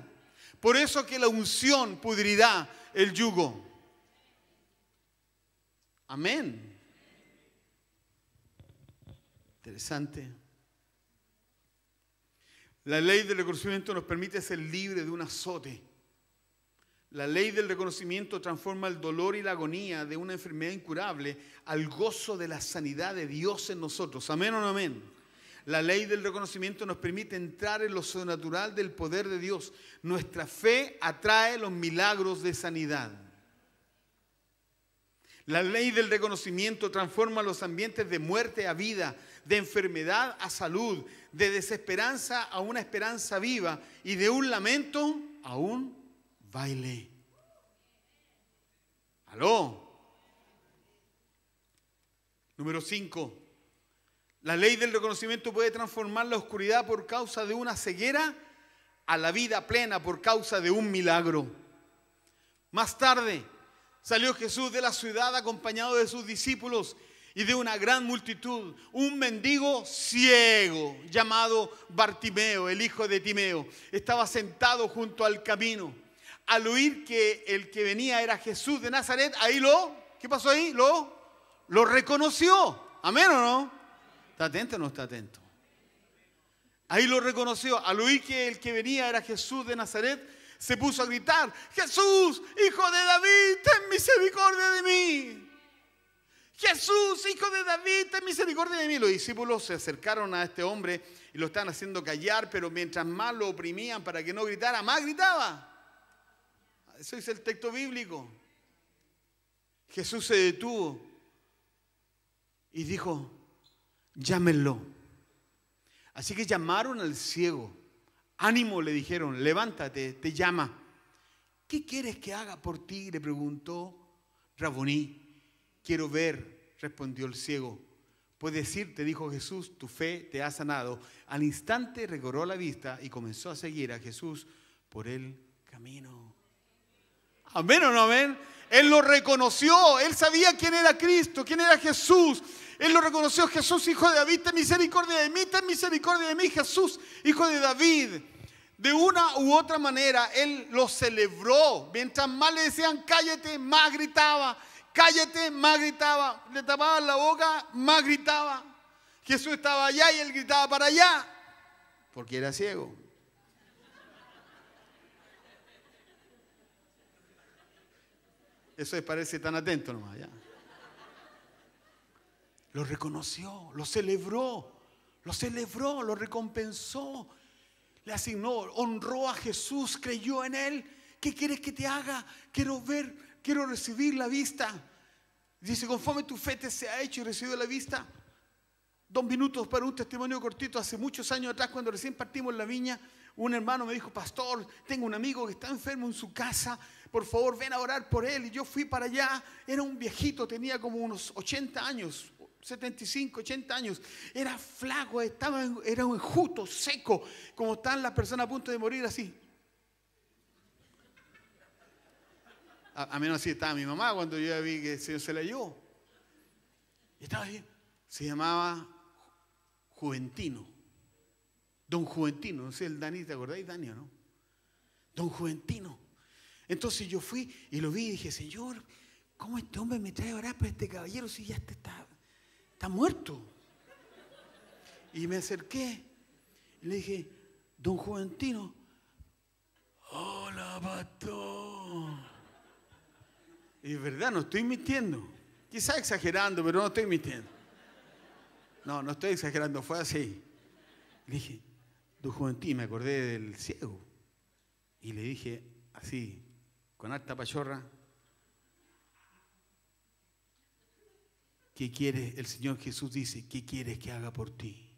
Por eso que la unción pudrirá el yugo. Amén. Interesante. La ley del reconocimiento nos permite ser libre de un azote la ley del reconocimiento transforma el dolor y la agonía de una enfermedad incurable al gozo de la sanidad de Dios en nosotros. Amén o no amén. La ley del reconocimiento nos permite entrar en lo sobrenatural del poder de Dios. Nuestra fe atrae los milagros de sanidad. La ley del reconocimiento transforma los ambientes de muerte a vida, de enfermedad a salud, de desesperanza a una esperanza viva y de un lamento a un baile. Aló. Número 5. La ley del reconocimiento puede transformar la oscuridad por causa de una ceguera a la vida plena por causa de un milagro. Más tarde salió Jesús de la ciudad acompañado de sus discípulos y de una gran multitud, un mendigo ciego llamado Bartimeo, el hijo de Timeo, estaba sentado junto al camino al oír que el que venía era Jesús de Nazaret, ahí lo, ¿qué pasó ahí? Lo, lo reconoció. ¿Amén o no? ¿Está atento o no está atento? Ahí lo reconoció. Al oír que el que venía era Jesús de Nazaret, se puso a gritar, Jesús, hijo de David, ten misericordia de mí. Jesús, hijo de David, ten misericordia de mí. Los discípulos se acercaron a este hombre y lo estaban haciendo callar, pero mientras más lo oprimían para que no gritara, más gritaba. Eso es el texto bíblico. Jesús se detuvo y dijo, llámenlo. Así que llamaron al ciego. Ánimo, le dijeron, levántate, te llama. ¿Qué quieres que haga por ti? Le preguntó Raboní. Quiero ver, respondió el ciego. Puedes decirte, dijo Jesús, tu fe te ha sanado. Al instante recobró la vista y comenzó a seguir a Jesús por el camino. Amén o no amén. Él lo reconoció, él sabía quién era Cristo, quién era Jesús. Él lo reconoció, Jesús, hijo de David, ten misericordia de mí, ten misericordia de mí, Jesús, hijo de David. De una u otra manera, él lo celebró. Mientras más le decían, cállate, más gritaba. Cállate, más gritaba. Le tapaban la boca, más gritaba. Jesús estaba allá y él gritaba para allá, porque era ciego. Eso es parece tan atento nomás, ¿ya? Lo reconoció, lo celebró, lo celebró, lo recompensó, le asignó, honró a Jesús, creyó en Él. ¿Qué quieres que te haga? Quiero ver, quiero recibir la vista. Dice, conforme tu fe te se ha hecho y recibió la vista. Dos minutos para un testimonio cortito. Hace muchos años atrás, cuando recién partimos en la viña, un hermano me dijo, pastor, tengo un amigo que está enfermo en su casa, por favor ven a orar por él. Y yo fui para allá, era un viejito, tenía como unos 80 años, 75, 80 años, era flaco, estaba, era un enjuto, seco, como están las personas a punto de morir así. A, menos así estaba mi mamá cuando yo vi que se, se la llevó. estaba Se llamaba Juventino. Don Juventino, no sé, el Dani, ¿te acordáis, Dani, o no? Don Juventino. Entonces yo fui y lo vi y dije, Señor, ¿cómo este hombre me trae a para este caballero si ya este está, está muerto? Y me acerqué y le dije, don Juventino, hola pastor. Y de verdad, no estoy mintiendo. Quizá exagerando, pero no estoy mintiendo. No, no estoy exagerando, fue así. Le dije, don Juventino, me acordé del ciego. Y le dije así, con alta pachorra. ¿Qué quieres? El Señor Jesús dice, ¿qué quieres que haga por ti?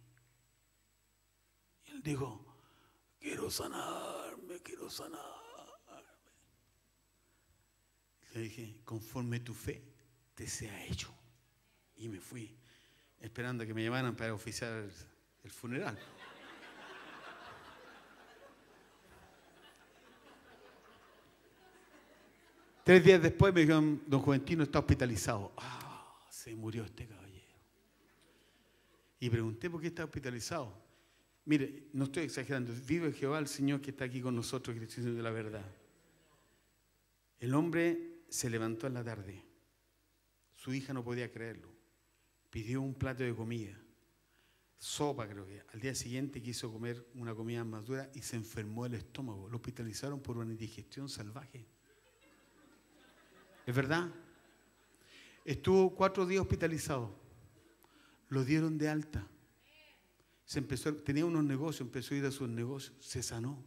Y él dijo, quiero sanarme, quiero sanarme. Le dije, conforme tu fe te sea hecho. Y me fui, esperando que me llevaran para oficiar el funeral. Tres días después me dijeron, don Juventino está hospitalizado. Ah, se murió este caballero. Y pregunté por qué está hospitalizado. Mire, no estoy exagerando, vive Jehová el Señor que está aquí con nosotros, que de la verdad. El hombre se levantó en la tarde. Su hija no podía creerlo. Pidió un plato de comida, sopa creo que. Al día siguiente quiso comer una comida más dura y se enfermó el estómago. Lo hospitalizaron por una indigestión salvaje. Es verdad. Estuvo cuatro días hospitalizado. Lo dieron de alta. Se empezó, tenía unos negocios, empezó a ir a sus negocios. Se sanó.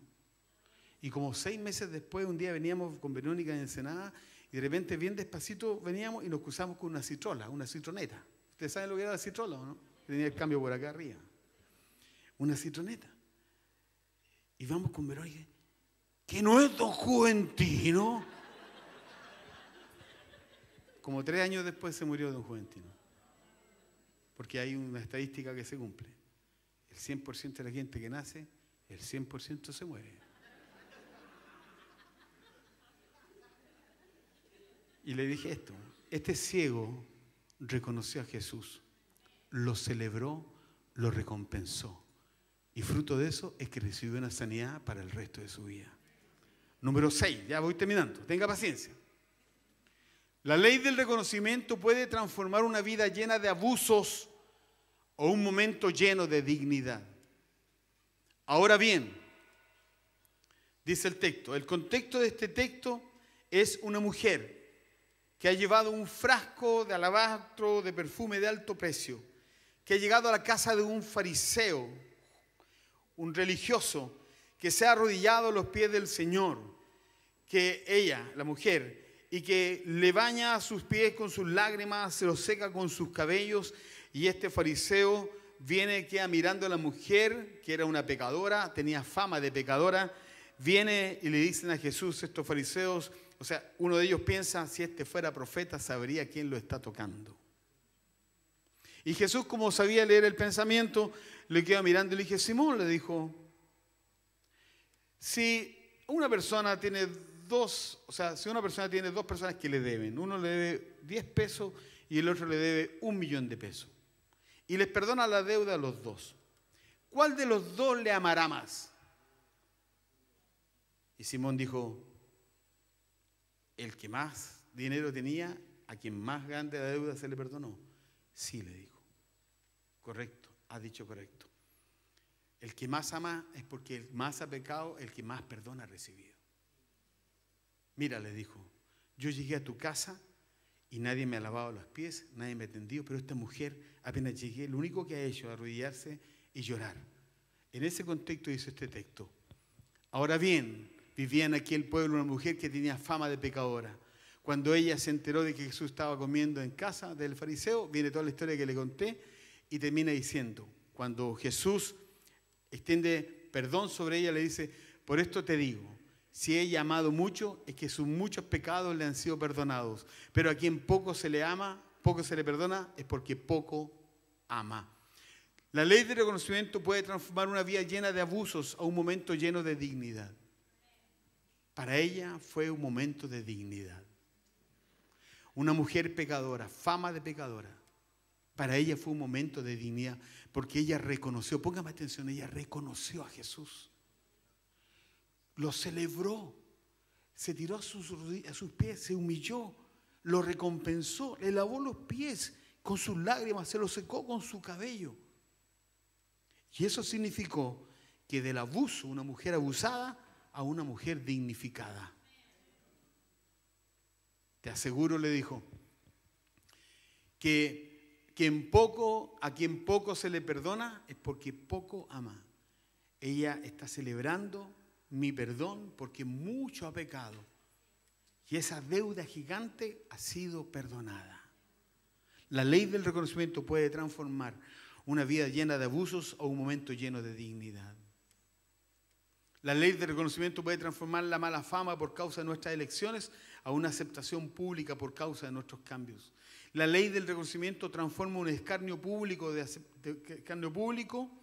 Y como seis meses después, un día veníamos con Verónica en Ensenada y de repente, bien despacito, veníamos y nos cruzamos con una citrola, una citroneta. ¿Ustedes saben lo que era la citrola o no? Tenía el cambio por acá arriba. Una citroneta. Y vamos con Verónica. ¿Que no es don Juventino? Como tres años después se murió don Juventino. Porque hay una estadística que se cumple. El 100% de la gente que nace, el 100% se muere. Y le dije esto, este ciego reconoció a Jesús, lo celebró, lo recompensó. Y fruto de eso es que recibió una sanidad para el resto de su vida. Número 6, ya voy terminando, tenga paciencia. La ley del reconocimiento puede transformar una vida llena de abusos o un momento lleno de dignidad. Ahora bien, dice el texto, el contexto de este texto es una mujer que ha llevado un frasco de alabastro de perfume de alto precio, que ha llegado a la casa de un fariseo, un religioso, que se ha arrodillado a los pies del Señor, que ella, la mujer, y que le baña sus pies con sus lágrimas, se los seca con sus cabellos, y este fariseo viene, queda mirando a la mujer, que era una pecadora, tenía fama de pecadora, viene y le dicen a Jesús estos fariseos, o sea, uno de ellos piensa, si este fuera profeta, sabría quién lo está tocando. Y Jesús, como sabía leer el pensamiento, le queda mirando y le dije, Simón, le dijo, si una persona tiene dos, o sea, si una persona tiene dos personas que le deben, uno le debe 10 pesos y el otro le debe un millón de pesos, y les perdona la deuda a los dos, ¿cuál de los dos le amará más? Y Simón dijo, el que más dinero tenía, a quien más grande la deuda se le perdonó. Sí, le dijo. Correcto, ha dicho correcto. El que más ama es porque el más ha pecado, el que más perdona ha recibido. Mira, le dijo, yo llegué a tu casa y nadie me ha lavado los pies, nadie me ha tendido, pero esta mujer apenas llegué, lo único que ha hecho es arrodillarse y llorar. En ese contexto hizo este texto. Ahora bien, vivía en aquel pueblo una mujer que tenía fama de pecadora. Cuando ella se enteró de que Jesús estaba comiendo en casa del fariseo, viene toda la historia que le conté y termina diciendo, cuando Jesús extiende perdón sobre ella, le dice, por esto te digo, si he amado mucho, es que sus muchos pecados le han sido perdonados. Pero a quien poco se le ama, poco se le perdona, es porque poco ama. La ley de reconocimiento puede transformar una vida llena de abusos a un momento lleno de dignidad. Para ella fue un momento de dignidad. Una mujer pecadora, fama de pecadora. Para ella fue un momento de dignidad, porque ella reconoció, póngame atención, ella reconoció a Jesús lo celebró, se tiró a sus, pies, se humilló, lo recompensó, le lavó los pies con sus lágrimas, se lo secó con su cabello. Y eso significó que del abuso, una mujer abusada, a una mujer dignificada. Te aseguro, le dijo, que quien poco, a quien poco se le perdona es porque poco ama. Ella está celebrando mi perdón porque mucho ha pecado. Y esa deuda gigante ha sido perdonada. La ley del reconocimiento puede transformar una vida llena de abusos o un momento lleno de dignidad. La ley del reconocimiento puede transformar la mala fama por causa de nuestras elecciones a una aceptación pública por causa de nuestros cambios. La ley del reconocimiento transforma un escarnio público, público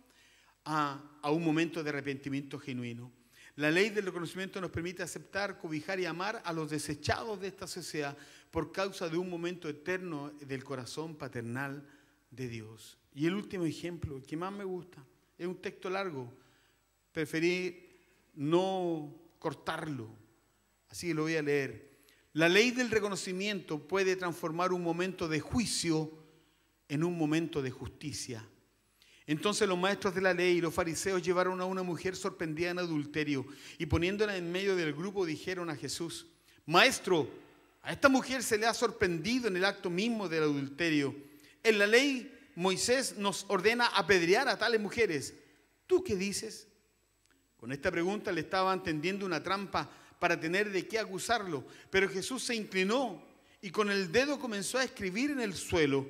a un momento de arrepentimiento genuino. La ley del reconocimiento nos permite aceptar, cobijar y amar a los desechados de esta sociedad por causa de un momento eterno del corazón paternal de Dios. Y el último ejemplo, el que más me gusta, es un texto largo. Preferí no cortarlo, así que lo voy a leer. La ley del reconocimiento puede transformar un momento de juicio en un momento de justicia entonces los maestros de la ley y los fariseos llevaron a una mujer sorprendida en adulterio y poniéndola en medio del grupo dijeron a Jesús, Maestro, a esta mujer se le ha sorprendido en el acto mismo del adulterio. En la ley Moisés nos ordena apedrear a tales mujeres. ¿Tú qué dices? Con esta pregunta le estaban tendiendo una trampa para tener de qué acusarlo, pero Jesús se inclinó y con el dedo comenzó a escribir en el suelo.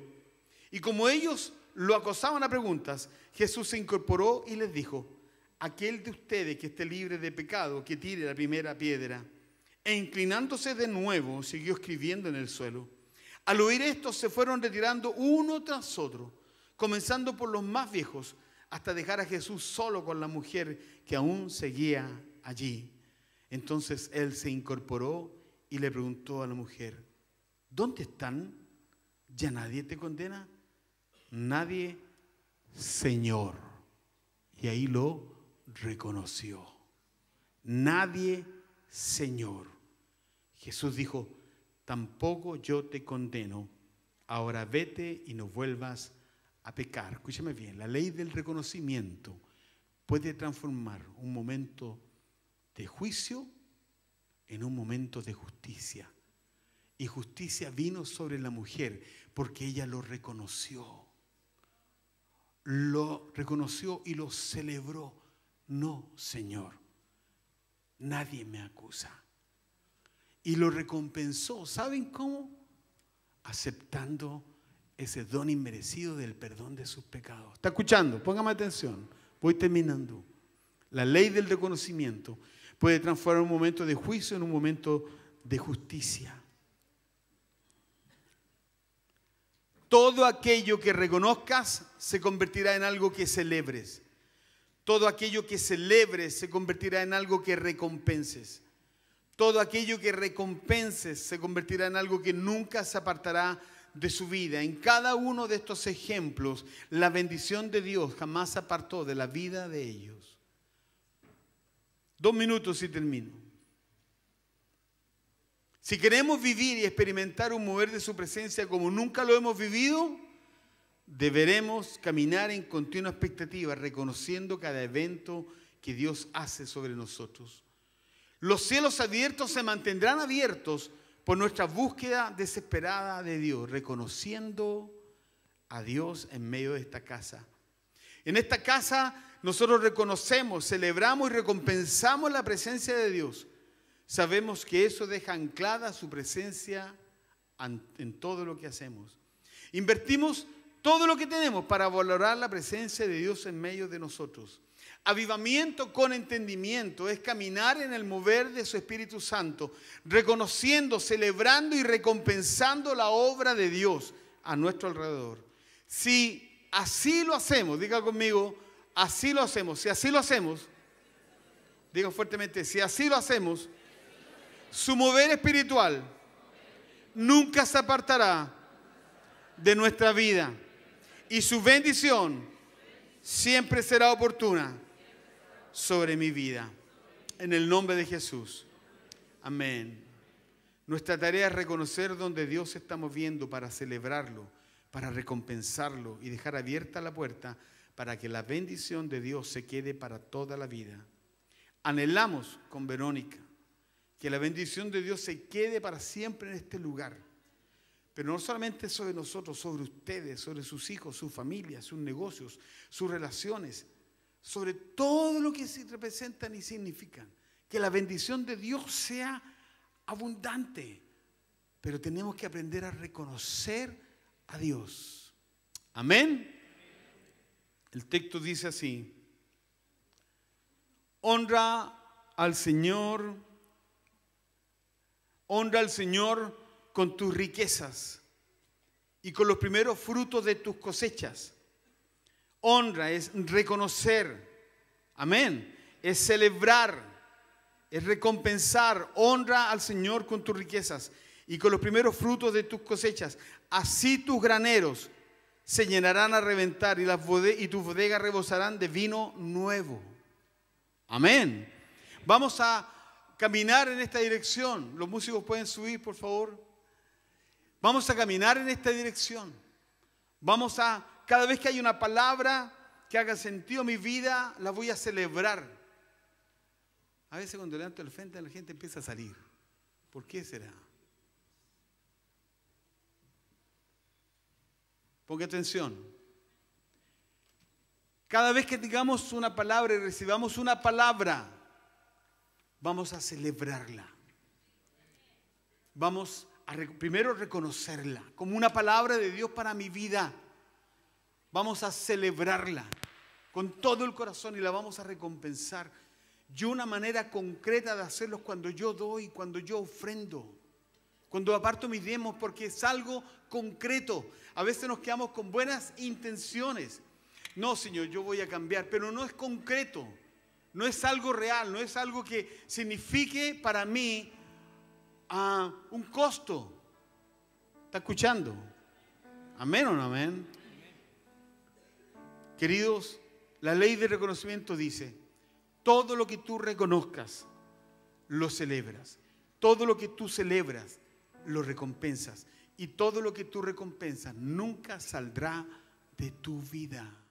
Y como ellos lo acosaban a preguntas, Jesús se incorporó y les dijo, aquel de ustedes que esté libre de pecado, que tire la primera piedra. E inclinándose de nuevo, siguió escribiendo en el suelo. Al oír esto, se fueron retirando uno tras otro, comenzando por los más viejos, hasta dejar a Jesús solo con la mujer que aún seguía allí. Entonces él se incorporó y le preguntó a la mujer, ¿dónde están? ¿Ya nadie te condena? nadie Señor. Y ahí lo reconoció. Nadie Señor. Jesús dijo, tampoco yo te condeno. Ahora vete y no vuelvas a pecar. Escúchame bien, la ley del reconocimiento puede transformar un momento de juicio en un momento de justicia. Y justicia vino sobre la mujer porque ella lo reconoció lo reconoció y lo celebró. No, Señor, nadie me acusa. Y lo recompensó, ¿saben cómo? Aceptando ese don inmerecido del perdón de sus pecados. ¿Está escuchando? Póngame atención. Voy terminando. La ley del reconocimiento puede transformar un momento de juicio en un momento de justicia. Todo aquello que reconozcas se convertirá en algo que celebres. Todo aquello que celebres se convertirá en algo que recompenses. Todo aquello que recompenses se convertirá en algo que nunca se apartará de su vida. En cada uno de estos ejemplos, la bendición de Dios jamás se apartó de la vida de ellos. Dos minutos y termino. Si queremos vivir y experimentar un mover de su presencia como nunca lo hemos vivido, deberemos caminar en continua expectativa, reconociendo cada evento que Dios hace sobre nosotros. Los cielos abiertos se mantendrán abiertos por nuestra búsqueda desesperada de Dios, reconociendo a Dios en medio de esta casa. En esta casa nosotros reconocemos, celebramos y recompensamos la presencia de Dios. Sabemos que eso deja anclada su presencia en todo lo que hacemos. Invertimos todo lo que tenemos para valorar la presencia de Dios en medio de nosotros. Avivamiento con entendimiento es caminar en el mover de su Espíritu Santo, reconociendo, celebrando y recompensando la obra de Dios a nuestro alrededor. Si así lo hacemos, diga conmigo, así lo hacemos, si así lo hacemos, diga fuertemente, si así lo hacemos, su mover espiritual nunca se apartará de nuestra vida y su bendición siempre será oportuna sobre mi vida. En el nombre de Jesús. Amén. Nuestra tarea es reconocer donde Dios está moviendo para celebrarlo, para recompensarlo y dejar abierta la puerta para que la bendición de Dios se quede para toda la vida. Anhelamos con Verónica que la bendición de Dios se quede para siempre en este lugar. Pero no solamente sobre nosotros, sobre ustedes, sobre sus hijos, sus familias, sus negocios, sus relaciones, sobre todo lo que representan y significan. Que la bendición de Dios sea abundante. Pero tenemos que aprender a reconocer a Dios. Amén. El texto dice así, honra al Señor Honra al Señor con tus riquezas y con los primeros frutos de tus cosechas. Honra es reconocer, amén, es celebrar, es recompensar. Honra al Señor con tus riquezas y con los primeros frutos de tus cosechas. Así tus graneros se llenarán a reventar y, tus bodegas rebosarán de vino nuevo. Amén. Vamos a caminar en esta dirección. Los músicos pueden subir, por favor. Vamos a caminar en esta dirección. Vamos a, cada vez que hay una palabra que haga sentido a mi vida, la voy a celebrar. A veces cuando levanto el frente la gente empieza a salir. ¿Por qué será? Ponga atención. Cada vez que digamos una palabra y recibamos una palabra, vamos a celebrarla. Vamos a primero reconocerla como una palabra de Dios para mi vida. Vamos a celebrarla con todo el corazón y la vamos a recompensar. Y una manera concreta de hacerlo es cuando yo doy, cuando yo ofrendo, cuando aparto mis demos, porque es algo concreto. A veces nos quedamos con buenas intenciones. No, Señor, yo voy a cambiar, pero no es concreto no es algo real, no es algo que signifique para mí ah, un costo. ¿Está escuchando? Amén o no amén. Queridos, la ley de reconocimiento dice, todo lo que tú reconozcas, lo celebras. Todo lo que tú celebras, lo recompensas. Y todo lo que tú recompensas nunca saldrá de tu vida.